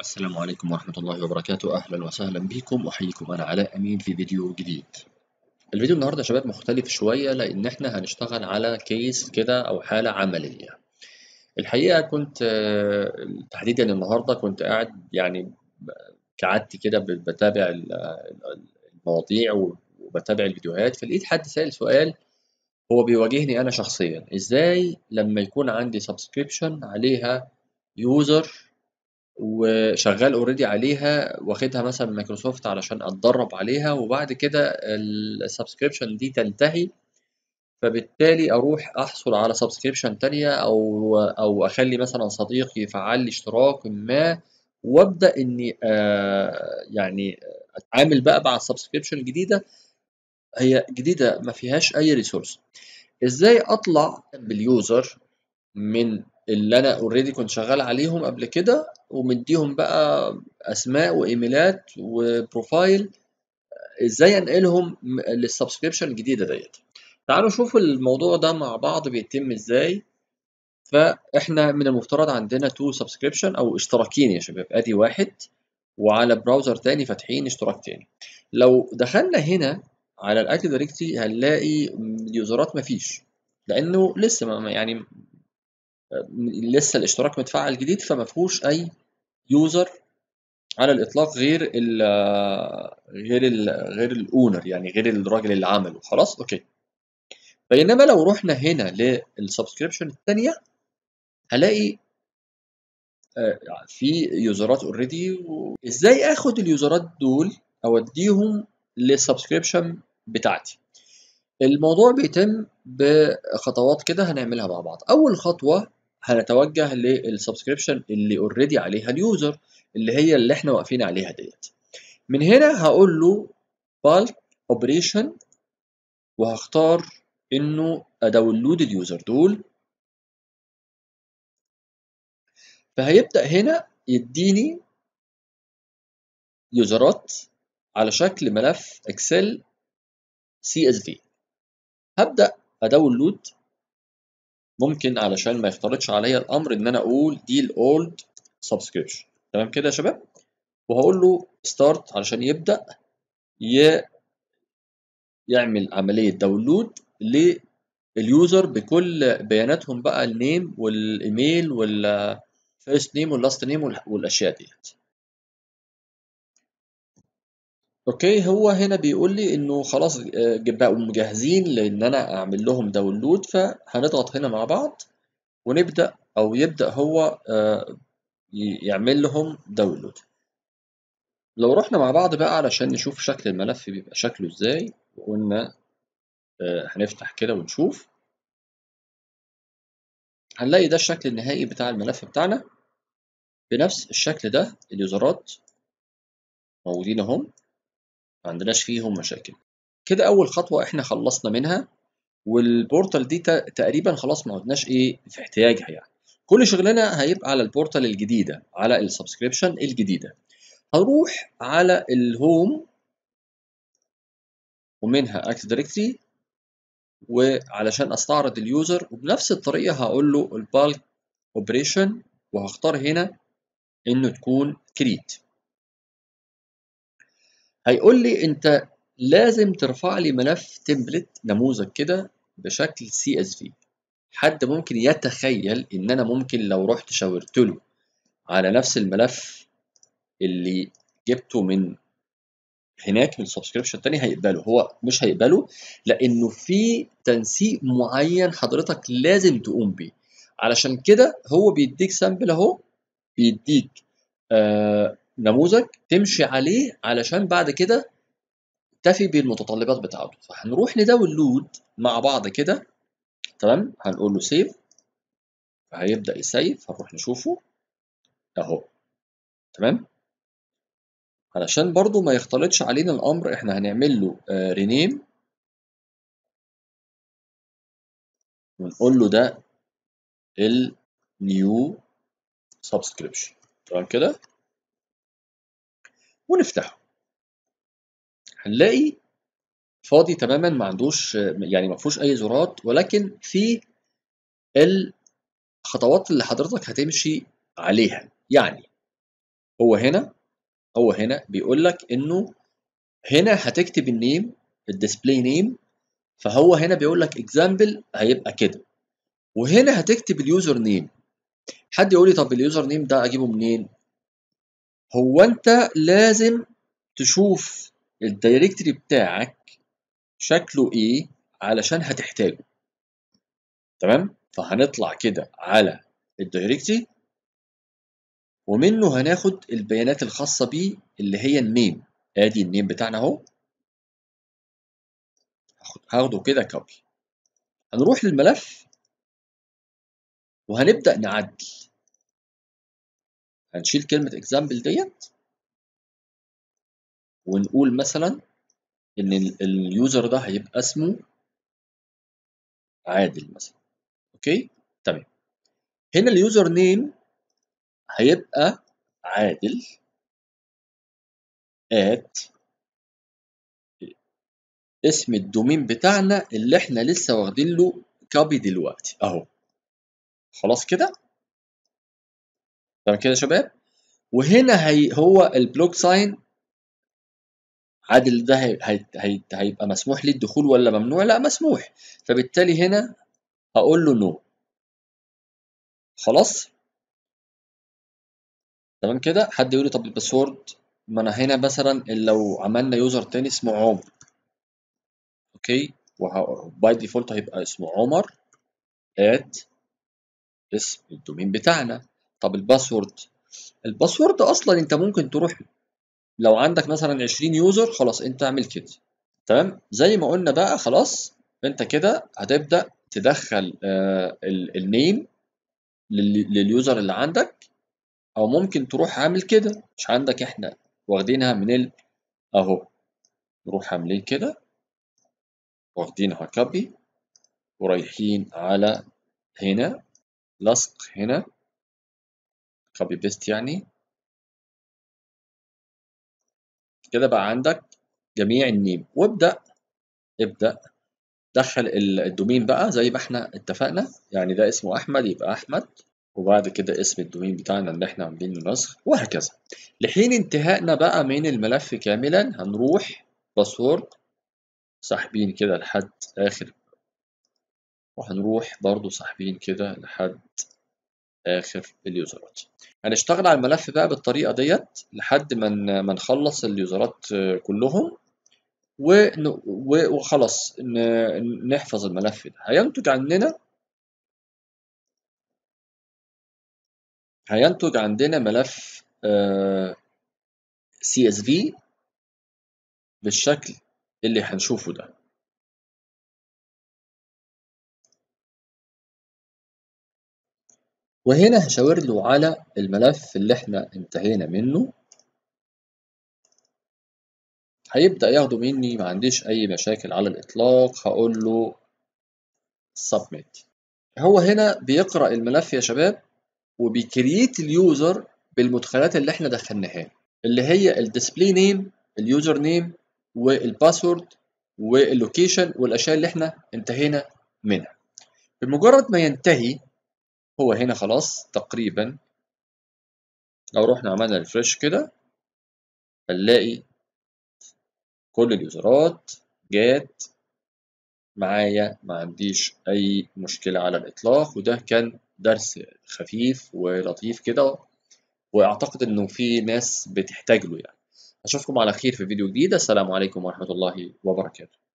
السلام عليكم ورحمة الله وبركاته أهلا وسهلا بكم أحييكم أنا علاء أمين في فيديو جديد الفيديو النهاردة يا شباب مختلف شوية لأن إحنا هنشتغل على كيس كده أو حالة عملية الحقيقة كنت آه، تحديدا النهاردة كنت قاعد يعني كعادتي كده بتابع المواضيع وبتابع الفيديوهات فلقيت حد سأل سؤال هو بيواجهني أنا شخصيا إزاي لما يكون عندي سبسكريبشن عليها يوزر وشغال اوريدي عليها واخدها مثلا مايكروسوفت علشان اتدرب عليها وبعد كده السبسكريبشن دي تنتهي فبالتالي اروح احصل على سبسكريبشن تانية او او اخلي مثلا صديقي يفعل لي اشتراك ما وابدا اني آه يعني اتعامل بقى مع السبسكريبشن الجديده هي جديده ما فيهاش اي ريسورس ازاي اطلع باليوزر من اللي انا اوريدي كنت شغال عليهم قبل كده ومديهم بقى اسماء وايميلات وبروفايل ازاي انقلهم للسبسكريبشن الجديده ديت تعالوا شوف الموضوع ده مع بعض بيتم ازاي فاحنا من المفترض عندنا تو سبسكريبشن او اشتراكين يا شباب ادي واحد وعلى براوزر تاني فاتحين اشتراك تاني لو دخلنا هنا على الاكتيف دايركتري هنلاقي اليوزرات مفيش لانه لسه ما يعني لسه الاشتراك متفعل جديد فما فيهوش اي يوزر على الاطلاق غير الـ غير الـ غير الاونر يعني غير الراجل اللي عمله خلاص اوكي بينما لو رحنا هنا للسبسكريبشن الثانيه هلاقي آه، في يوزرات اوريدي ازاي اخد اليوزرات دول اوديهم للسبسكريبشن بتاعتي الموضوع بيتم بخطوات كده هنعملها مع بعض اول خطوه هنتوجه للسبسكريبشن اللي اوريدي عليها اليوزر اللي هي اللي احنا واقفين عليها ديت من هنا هقول له بالك اوبريشن وهختار انه اداونلود اليوزر دول فهيبدا هنا يديني يوزرات على شكل ملف اكسل سي اس في هبدا اداونلود ممكن علشان ما يختلطش عليا الامر ان انا اقول دي الاولد سبسكريبشن تمام كده يا شباب وهقول له ستارت علشان يبدا ي... يعمل عمليه داونلود لليوزر بكل بياناتهم بقى النيم والايميل والفيرست نيم واللاست نيم والاشياء ديت اوكي هو هنا بيقول لي انه خلاص آه، بقوا مجهزين لان انا اعمل لهم داونلود فهنضغط هنا مع بعض ونبدا او يبدا هو آه، يعمل لهم داونلود لو رحنا مع بعض بقى علشان نشوف شكل الملف بيبقى شكله ازاي وقلنا آه، هنفتح كده ونشوف هنلاقي ده الشكل النهائي بتاع الملف بتاعنا بنفس الشكل ده اليوزرات موجودين اهم ما عندناش فيهم مشاكل كده اول خطوه احنا خلصنا منها والبورتال دي تقريبا خلاص ما عدناش ايه في احتياجها يعني كل شغلنا هيبقى على البورتال الجديده على السبسكريبشن الجديده هروح على الهوم ومنها اكت دايركتري وعلشان استعرض اليوزر وبنفس الطريقه هقول له البالك اوبريشن وهختار هنا انه تكون كريت هيقول لي انت لازم ترفع لي ملف تمبلت نموذج كده بشكل سي اس في حد ممكن يتخيل ان انا ممكن لو رحت شاورت له على نفس الملف اللي جبته من هناك من السبسكريبشن الثاني هيقبله هو مش هيقبله لانه في تنسيق معين حضرتك لازم تقوم بيه علشان كده هو بيديك سامبل اهو بيديك آه نموذج تمشي عليه علشان بعد كده تفي بالمتطلبات بتاعته فهنروح لداونلود مع بعض كده تمام هنقول له سيف فهيبدا يسيف هنروح نشوفه اهو تمام علشان برضو ما يختلطش علينا الامر احنا هنعمل له رينيم آه، ونقول له ده النيو سبسكريبشن تمام كده ونفتحه هنلاقي فاضي تماما ما عندوش يعني ما فيهوش اي زرارات ولكن في الخطوات اللي حضرتك هتمشي عليها يعني هو هنا هو هنا بيقول لك انه هنا هتكتب النيم الديسبلاي نيم فهو هنا بيقول لك اكزامبل هيبقى كده وهنا هتكتب اليوزر نيم حد يقول لي طب اليوزر نيم ده اجيبه منين هو انت لازم تشوف الدايركتري بتاعك شكله ايه علشان هتحتاجه تمام فهنطلع كده على الدايركتري ومنه هناخد البيانات الخاصه بيه اللي هي النيم ادي النيم بتاعنا اهو هاخده كده كوبي هنروح للملف وهنبدا نعدل هنشيل كلمة example ديت ونقول مثلا إن اليوزر ده هيبقى اسمه عادل مثلا أوكي تمام هنا اليوزر نيم هيبقى عادل at اسم الدومين بتاعنا اللي احنا لسه واخدين له كوبي دلوقتي اهو خلاص كده تمام كده يا شباب وهنا هي هو البلوك ساين عادل ده هي هي هي هيبقى مسموح لي الدخول ولا ممنوع لا مسموح فبالتالي هنا هقول له نو خلاص تمام كده حد يقول لي طب الباسورد ما انا هنا مثلا لو عملنا يوزر تاني اسمه عمر اوكي وباي ديفولت هيبقى اسمه عمر ات اسم الدومين بتاعنا طب الباسورد الباسورد اصلا انت ممكن تروح لو عندك مثلا 20 يوزر خلاص انت اعمل كده تمام زي ما قلنا بقى خلاص انت كده هتبدا تدخل آه، النيم لليوزر اللي عندك او ممكن تروح عامل كده مش عندك احنا واخدينها من ال اهو نروح عاملين كده واخدينها كوبي ورايحين على هنا لصق هنا كوبي بيست يعني كده بقى عندك جميع النيم وابدأ ابدأ دخل الدومين بقى زي ما احنا اتفقنا يعني ده اسمه احمد يبقى احمد وبعد كده اسم الدومين بتاعنا اللي احنا عاملينه نسخ وهكذا لحين انتهائنا بقى من الملف كاملا هنروح باسورد ساحبين كده لحد اخر وهنروح برضو ساحبين كده لحد اخر اليوزرات هنشتغل على الملف بقى بالطريقه ديت لحد ما ما نخلص اليوزرات كلهم وخلاص نحفظ الملف ده هينتج عندنا هينتج عندنا ملف في آه، بالشكل اللي هنشوفه ده وهنا هشاور له على الملف اللي احنا انتهينا منه هيبدأ ياخده مني ما عنديش أي مشاكل على الإطلاق هقول له submit هو هنا بيقرأ الملف يا شباب وبيكريت اليوزر بالمدخلات اللي احنا دخلناها اللي هي الديسبلاي نيم اليوزر نيم والباسورد واللوكيشن والاشياء اللي احنا انتهينا منها بمجرد ما ينتهي هو هنا خلاص تقريبا لو رحنا عملنا ريفرش كده هنلاقي كل اليوزرات جات معايا ما عنديش اي مشكله على الاطلاق وده كان درس خفيف ولطيف كده واعتقد انه في ناس بتحتاج له يعني اشوفكم على خير في فيديو جديد السلام عليكم ورحمه الله وبركاته